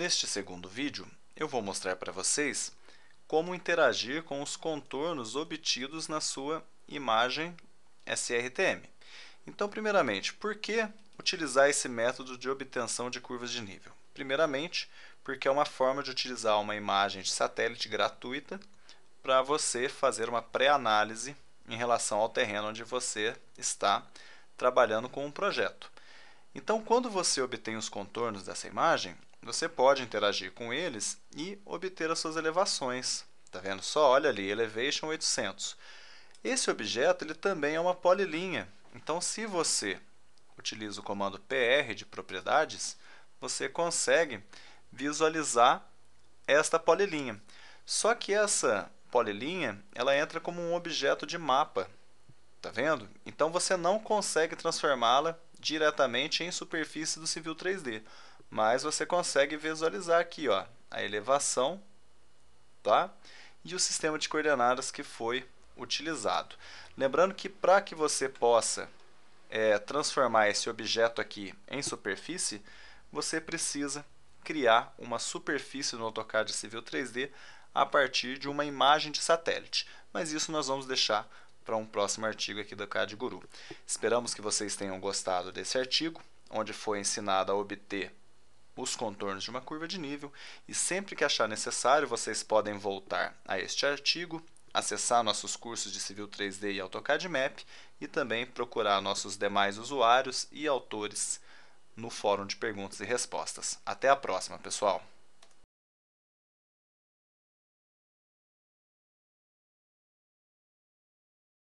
Neste segundo vídeo, eu vou mostrar para vocês como interagir com os contornos obtidos na sua imagem SRTM. Então, primeiramente, por que utilizar esse método de obtenção de curvas de nível? Primeiramente, porque é uma forma de utilizar uma imagem de satélite gratuita para você fazer uma pré-análise em relação ao terreno onde você está trabalhando com um projeto. Então, quando você obtém os contornos dessa imagem, você pode interagir com eles e obter as suas elevações. Tá vendo só? Olha ali, Elevation 800. Esse objeto ele também é uma polilinha. Então, se você utiliza o comando PR de propriedades, você consegue visualizar esta polilinha. Só que essa polilinha, ela entra como um objeto de mapa. Tá vendo? Então, você não consegue transformá-la diretamente em superfície do Civil 3D. Mas você consegue visualizar aqui ó, a elevação tá? e o sistema de coordenadas que foi utilizado. Lembrando que para que você possa é, transformar esse objeto aqui em superfície, você precisa criar uma superfície no AutoCAD Civil 3D a partir de uma imagem de satélite. Mas isso nós vamos deixar para um próximo artigo aqui do CAD Guru. Esperamos que vocês tenham gostado desse artigo, onde foi ensinado a obter os contornos de uma curva de nível e sempre que achar necessário, vocês podem voltar a este artigo, acessar nossos cursos de Civil 3D e AutoCAD Map e também procurar nossos demais usuários e autores no fórum de perguntas e respostas. Até a próxima, pessoal!